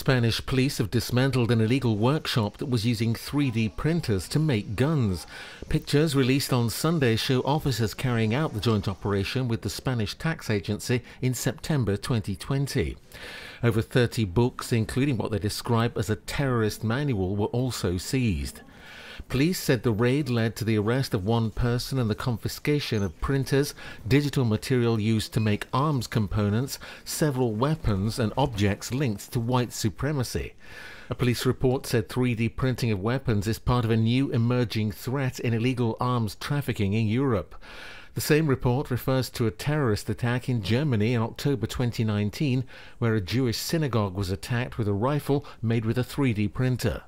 Spanish police have dismantled an illegal workshop that was using 3D printers to make guns. Pictures released on Sunday show officers carrying out the joint operation with the Spanish tax agency in September 2020. Over 30 books, including what they describe as a terrorist manual, were also seized. Police said the raid led to the arrest of one person and the confiscation of printers, digital material used to make arms components, several weapons, and objects linked to white supremacy. A police report said 3D printing of weapons is part of a new emerging threat in illegal arms trafficking in Europe. The same report refers to a terrorist attack in Germany in October 2019, where a Jewish synagogue was attacked with a rifle made with a 3D printer.